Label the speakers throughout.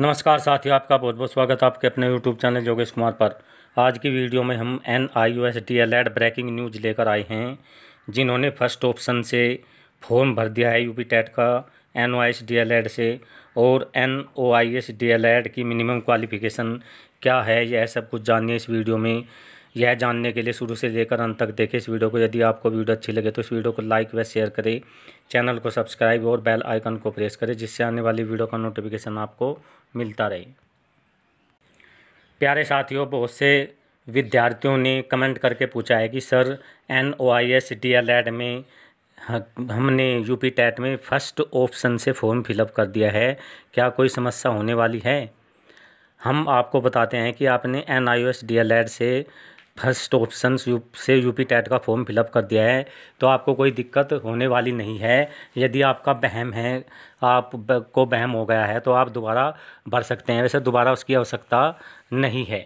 Speaker 1: नमस्कार साथियों आपका बहुत बहुत स्वागत है आपके अपने यूट्यूब चैनल योगेश कुमार पर आज की वीडियो में हम N I U S D L Ed breaking news लेकर आए हैं जिन्होंने फर्स्ट ऑप्शन से फॉर्म भर दिया है यूपी टेट का N O I S D L Ed से और N O I S D L Ed की मिनिमम क्वालिफिकेशन क्या है यह सब कुछ जानिए इस वीडियो में यह जानने के लिए शुरू से लेकर अंत तक देखें इस वीडियो को यदि आपको वीडियो अच्छी लगे तो इस वीडियो को लाइक व शेयर करें चैनल को सब्सक्राइब और बेल आइकन को प्रेस करें जिससे आने वाली वीडियो का नोटिफिकेशन आपको मिलता रहे प्यारे साथियों बहुत से विद्यार्थियों ने कमेंट करके पूछा है कि sir N O I S D L Ed में हमने यू पी टैट में फर्स्ट ऑप्शन से फॉर्म फिलअप कर दिया है क्या कोई समस्या होने वाली है हम आपको बताते हैं कि आपने N I O S D L Ed से फर्स्ट ऑप्शन से यूपी टेट का फॉर्म फिलअप कर दिया है तो आपको कोई दिक्कत होने वाली नहीं है यदि आपका बहम है आप को बहम हो गया है तो आप दोबारा भर सकते हैं वैसे दोबारा उसकी आवश्यकता नहीं है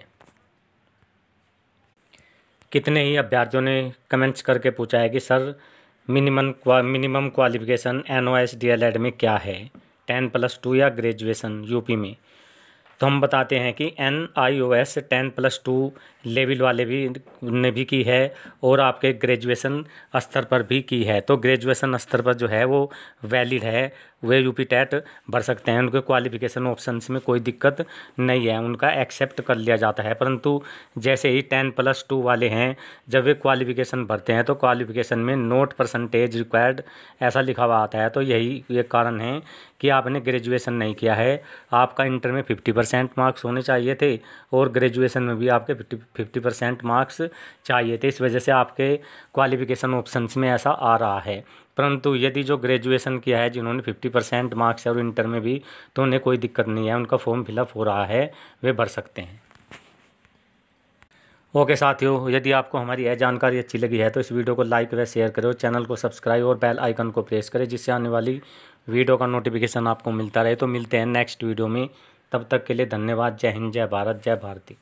Speaker 1: कितने ही अभ्यर्थियों ने कमेंट्स करके पूछा है कि सर मिनिमम क्वा, minimum qualification N O S D L Ed में क्या है टेन प्लस टू या ग्रेजुएसन यूपी में तो हम बताते हैं कि N I O S ten plus two level वाले भी ने भी की है और आपके ग्रेजुएसन स्तर पर भी की है तो ग्रेजुएसन स्तर पर जो है वो वैलिड है वे यूपी टेट भर सकते हैं उनके क्वालिफिकेशन ऑप्शन में कोई दिक्कत नहीं है उनका एक्सेप्ट कर लिया जाता है परंतु जैसे ही टेन प्लस टू वाले हैं जब वे क्वालिफिकेशन भरते हैं तो क्वालिफिकेशन में नोट परसेंटेज रिक्वायर्ड ऐसा लिखा हुआ आता है तो यही एक कारण है कि आपने ग्रेजुएशन नहीं किया है आपका इंटर में फिफ्टी परसेंट मार्क्स होने चाहिए थे और ग्रेजुएशन में भी आपके फिफ्टी फिफ्टी परसेंट मार्क्स चाहिए थे इस वजह से आपके क्वालिफिकेशन ऑप्शंस में ऐसा आ रहा है परंतु यदि जो ग्रेजुएशन किया है जिन्होंने फिफ्टी परसेंट मार्क्स है और इंटर में भी तो उन्हें कोई दिक्कत नहीं है उनका फॉर्म फिलअप हो रहा है वे भर सकते हैं ओके साथियों यदि आपको हमारी यह जानकारी अच्छी लगी है तो इस वीडियो को लाइक व शेयर करें और चैनल को सब्सक्राइब और बेल आइकन को प्रेस करें जिससे आने वाली वीडियो का नोटिफिकेशन आपको मिलता रहे तो मिलते हैं नेक्स्ट वीडियो में तब तक के लिए धन्यवाद जय हिंद जय भारत जय भारती